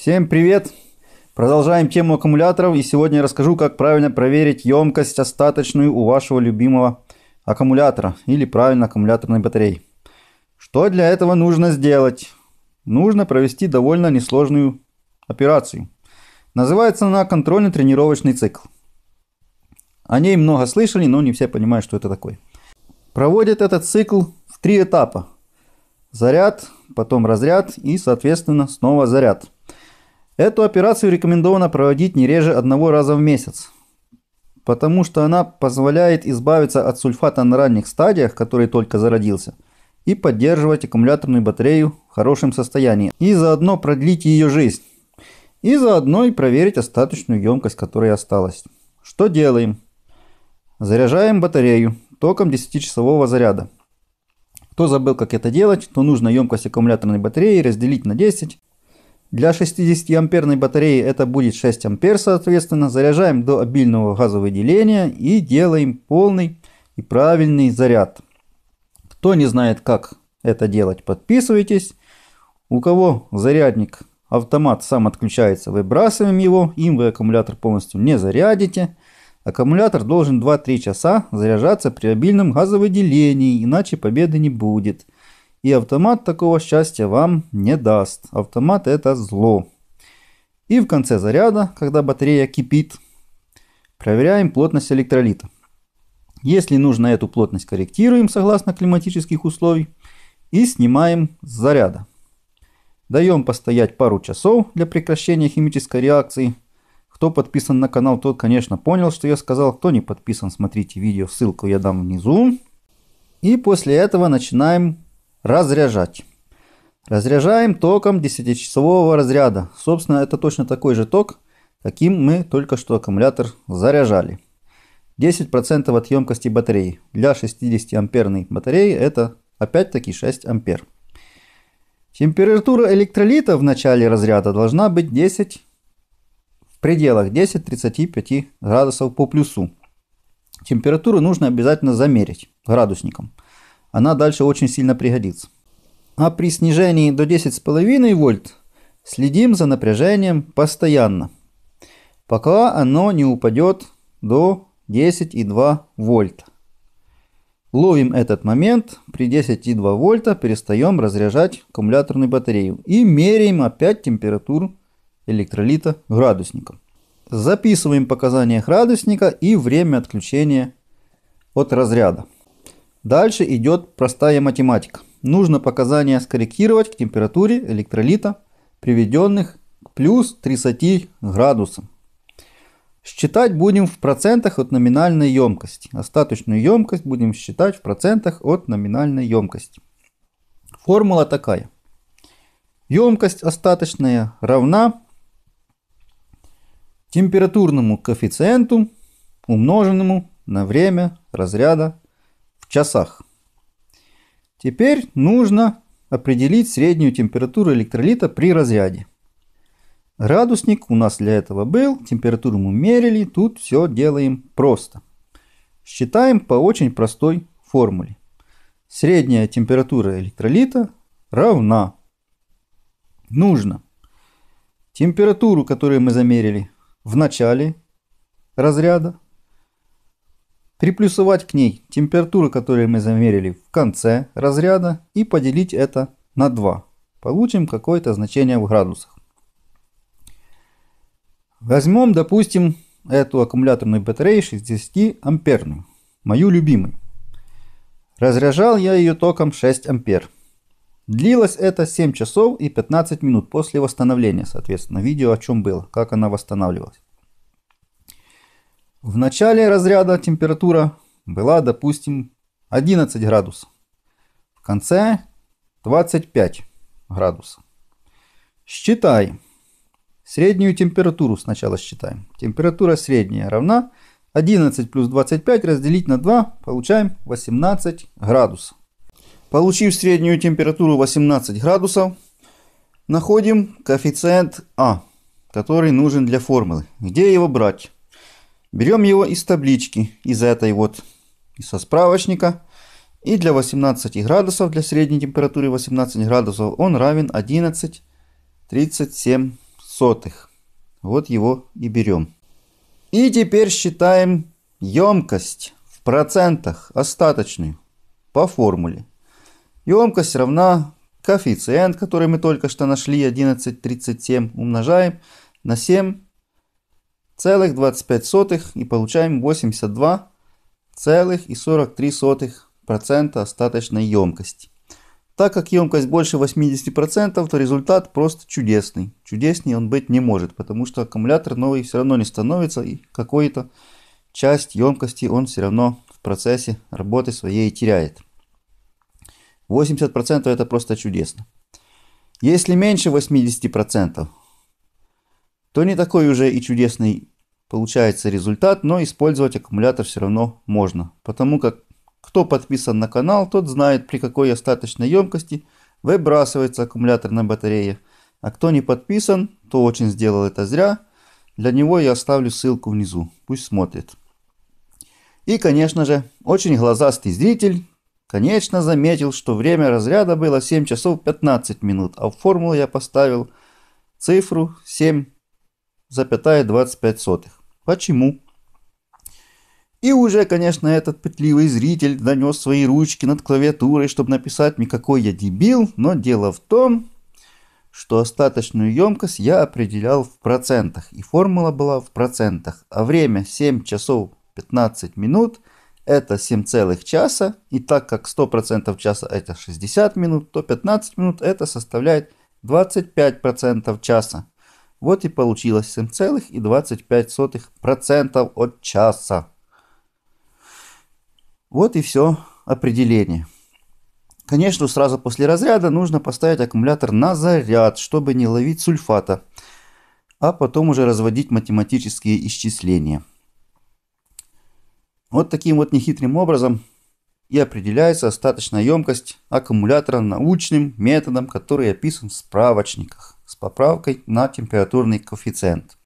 Всем привет! Продолжаем тему аккумуляторов и сегодня я расскажу, как правильно проверить емкость остаточную у вашего любимого аккумулятора или правильно аккумуляторной батареи. Что для этого нужно сделать? Нужно провести довольно несложную операцию. Называется она контрольно-тренировочный цикл. О ней много слышали, но не все понимают, что это такое. Проводит этот цикл в три этапа. Заряд, потом разряд и, соответственно, снова заряд – Эту операцию рекомендовано проводить не реже одного раза в месяц, потому что она позволяет избавиться от сульфата на ранних стадиях, который только зародился, и поддерживать аккумуляторную батарею в хорошем состоянии, и заодно продлить ее жизнь, и заодно и проверить остаточную емкость, которая осталась. Что делаем? Заряжаем батарею током 10-часового заряда. Кто забыл, как это делать, то нужно емкость аккумуляторной батареи разделить на 10 для 60-амперной батареи это будет 6 ампер соответственно. Заряжаем до обильного газовыделения и делаем полный и правильный заряд. Кто не знает, как это делать, подписывайтесь. У кого зарядник, автомат сам отключается, выбрасываем его. Им вы аккумулятор полностью не зарядите. Аккумулятор должен 2-3 часа заряжаться при обильном газовыделении, иначе победы не будет. И автомат такого счастья вам не даст. Автомат это зло. И в конце заряда, когда батарея кипит, проверяем плотность электролита. Если нужно, эту плотность корректируем согласно климатических условий и снимаем с заряда. Даем постоять пару часов для прекращения химической реакции. Кто подписан на канал, тот, конечно, понял, что я сказал. Кто не подписан, смотрите видео, ссылку я дам внизу. И после этого начинаем Разряжать. Разряжаем током 10-часового разряда. Собственно, это точно такой же ток, каким мы только что аккумулятор заряжали. 10% от емкости батареи. Для 60-амперной батареи это опять-таки 6 ампер. Температура электролита в начале разряда должна быть 10 в пределах 10-35 градусов по плюсу. Температуру нужно обязательно замерить градусником – она дальше очень сильно пригодится. А при снижении до 10,5 вольт следим за напряжением постоянно, пока оно не упадет до 10,2 вольта. Ловим этот момент, при 10,2 вольта перестаем разряжать аккумуляторную батарею и меряем опять температуру электролита градусником. Записываем показания градусника и время отключения от разряда. Дальше идет простая математика. Нужно показания скорректировать к температуре электролита, приведенных к плюс 30 градусам. Считать будем в процентах от номинальной емкости. Остаточную емкость будем считать в процентах от номинальной емкости. Формула такая. Емкость остаточная равна температурному коэффициенту, умноженному на время разряда в часах. Теперь нужно определить среднюю температуру электролита при разряде. Градусник у нас для этого был, температуру мы мерили, тут все делаем просто. Считаем по очень простой формуле. Средняя температура электролита равна. Нужно температуру, которую мы замерили в начале разряда, приплюсовать к ней температуру, которую мы замерили в конце разряда и поделить это на 2. Получим какое-то значение в градусах. Возьмем, допустим, эту аккумуляторную батарею 60 амперную, мою любимую. Разряжал я ее током 6 ампер. Длилось это 7 часов и 15 минут после восстановления, соответственно, видео о чем было, как она восстанавливалась. В начале разряда температура была, допустим, 11 градусов. В конце 25 градусов. Считай Среднюю температуру сначала считаем. Температура средняя равна 11 плюс 25 разделить на 2, получаем 18 градусов. Получив среднюю температуру 18 градусов, находим коэффициент А, который нужен для формулы. Где его брать? Берем его из таблички, из этой вот, из со справочника. И для 18 градусов, для средней температуры 18 градусов, он равен 11,37. Вот его и берем. И теперь считаем емкость в процентах остаточную по формуле. Емкость равна коэффициент, который мы только что нашли, 11,37, умножаем на 7 целых 25 сотых и получаем 82 целых и 43 сотых процента остаточной емкости. Так как емкость больше 80%, то результат просто чудесный. Чудеснее он быть не может, потому что аккумулятор новый все равно не становится, и какой-то часть емкости он все равно в процессе работы своей теряет. 80% это просто чудесно. Если меньше 80%, то не такой уже и чудесный получается результат, но использовать аккумулятор все равно можно, потому как кто подписан на канал, тот знает при какой остаточной емкости выбрасывается аккумулятор на батарее, а кто не подписан, то очень сделал это зря, для него я оставлю ссылку внизу, пусть смотрит. И конечно же, очень глазастый зритель, конечно заметил, что время разряда было 7 часов 15 минут, а в формулу я поставил цифру 7 0,25. Почему? И уже, конечно, этот пытливый зритель донес свои ручки над клавиатурой, чтобы написать мне, какой я дебил, но дело в том, что остаточную емкость я определял в процентах, и формула была в процентах, а время 7 часов 15 минут – это 7 целых часа, и так как 100% часа – это 60 минут, то 15 минут – это составляет 25% часа. Вот и получилось 7,25% от часа. Вот и все определение. Конечно, сразу после разряда нужно поставить аккумулятор на заряд, чтобы не ловить сульфата, а потом уже разводить математические исчисления. Вот таким вот нехитрым образом и определяется остаточная емкость аккумулятора научным методом, который описан в справочниках с поправкой на температурный коэффициент.